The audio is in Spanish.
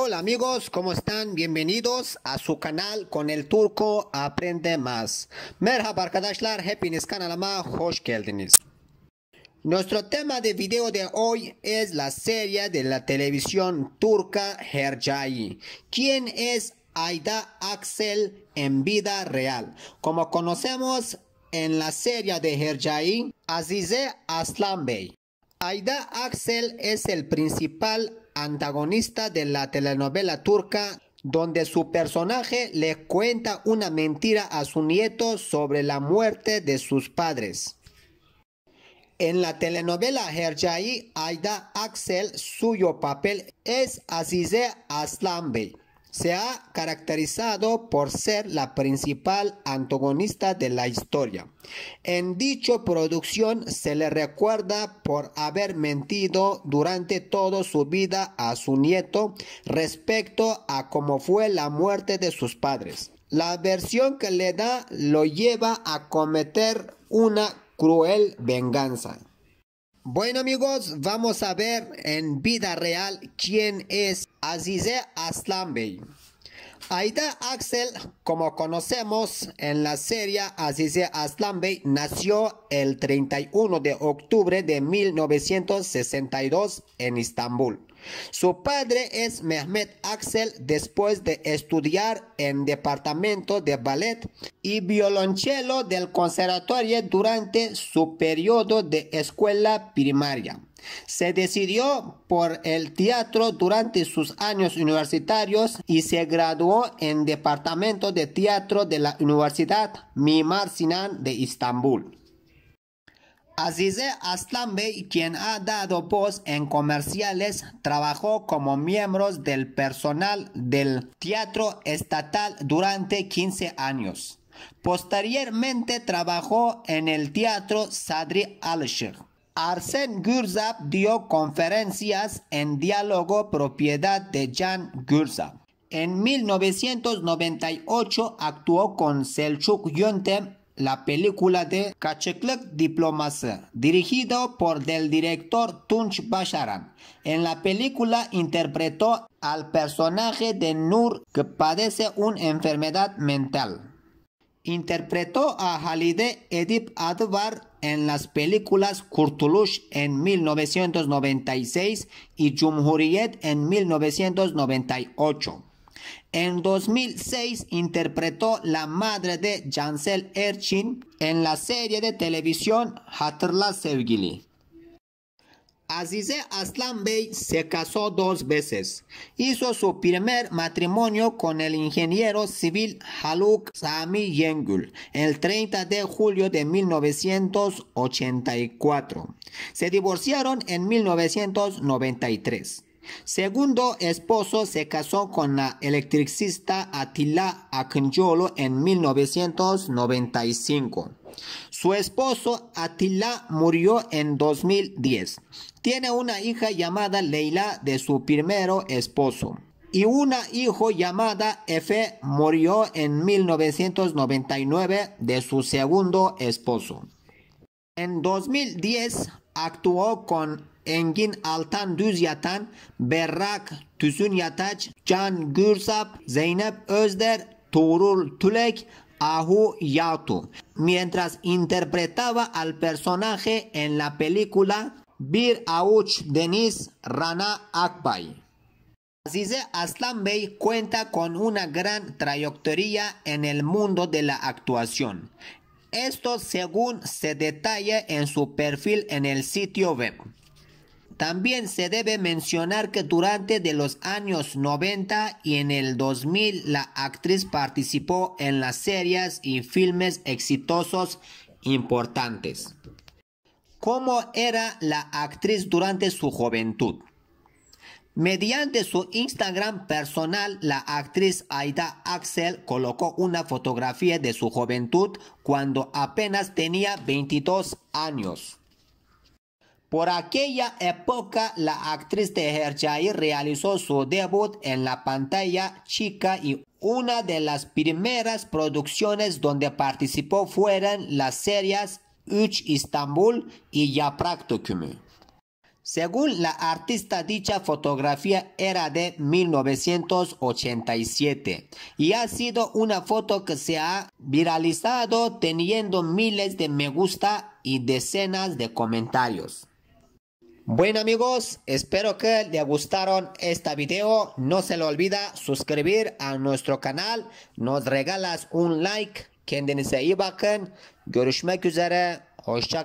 Hola amigos, ¿cómo están? Bienvenidos a su canal con el turco Aprende Más. Merhaba arkadaşlar, hepiniz kanalıma hoş geldiniz. Nuestro tema de video de hoy es la serie de la televisión turca Hercai. ¿Quién es Aida Axel en vida real? Como conocemos en la serie de Hercai, Azize Aslanbey. Aida Axel es el principal antagonista de la telenovela turca, donde su personaje le cuenta una mentira a su nieto sobre la muerte de sus padres. En la telenovela Herjai Aida Axel, suyo papel es Azize Aslambe se ha caracterizado por ser la principal antagonista de la historia. En dicha producción se le recuerda por haber mentido durante toda su vida a su nieto respecto a cómo fue la muerte de sus padres. La versión que le da lo lleva a cometer una cruel venganza. Bueno amigos, vamos a ver en vida real quién es Azize Aslanbey. Aida Axel, como conocemos en la serie Azize Aslanbey, nació el 31 de octubre de 1962 en Estambul. Su padre es Mehmet Axel después de estudiar en departamento de ballet y violonchelo del conservatorio durante su periodo de escuela primaria. Se decidió por el teatro durante sus años universitarios y se graduó en Departamento de Teatro de la Universidad Mimar Sinan de Estambul. Azize Aslan quien ha dado voz en comerciales, trabajó como miembro del personal del Teatro Estatal durante 15 años. Posteriormente trabajó en el Teatro Sadri al-Sheikh. Arsen Gurzab dio conferencias en diálogo propiedad de Jan Gurzab. En 1998 actuó con Selçuk Yöntem la película de Kaçıklık Diplomacy, dirigido por el director Tunç Başaran. En la película interpretó al personaje de Nur que padece una enfermedad mental. Interpretó a Halide Edip Advar en las películas Kurtuluş en 1996 y Cumhuriyet en 1998. En 2006 interpretó la madre de Jansel Erchin en la serie de televisión Hatırla Sevgili. Azize Aslan Bey se casó dos veces. Hizo su primer matrimonio con el ingeniero civil Haluk Sami Yengül el 30 de julio de 1984. Se divorciaron en 1993. Segundo esposo se casó con la electricista Atila Akinjolo en 1995. Su esposo Atila murió en 2010. Tiene una hija llamada Leila de su primero esposo y una hijo llamada Efe murió en 1999 de su segundo esposo. En 2010, actuó con Engin Altan Düz Yatan, Berrak Tüzün Yataç, Can Gürsap, Zeynep Özder, Turul Tulek, Ahu Yatu, mientras interpretaba al personaje en la película Bir Aouch Deniz Rana Akbay. Azize Aslan Bey cuenta con una gran trayectoria en el mundo de la actuación. Esto según se detalla en su perfil en el sitio web. También se debe mencionar que durante los años 90 y en el 2000 la actriz participó en las series y filmes exitosos importantes. ¿Cómo era la actriz durante su juventud? Mediante su Instagram personal, la actriz Aida Axel colocó una fotografía de su juventud cuando apenas tenía 22 años. Por aquella época, la actriz de Herjai realizó su debut en la pantalla chica y una de las primeras producciones donde participó fueron las series Uch Istanbul y Yaprak según la artista, dicha fotografía era de 1987 y ha sido una foto que se ha viralizado teniendo miles de me gusta y decenas de comentarios. Bueno amigos, espero que les gustaron este video. No se lo olvida suscribir a nuestro canal. Nos regalas un like. Kendinize iyi bakın. Görüşmek üzere. Hoşça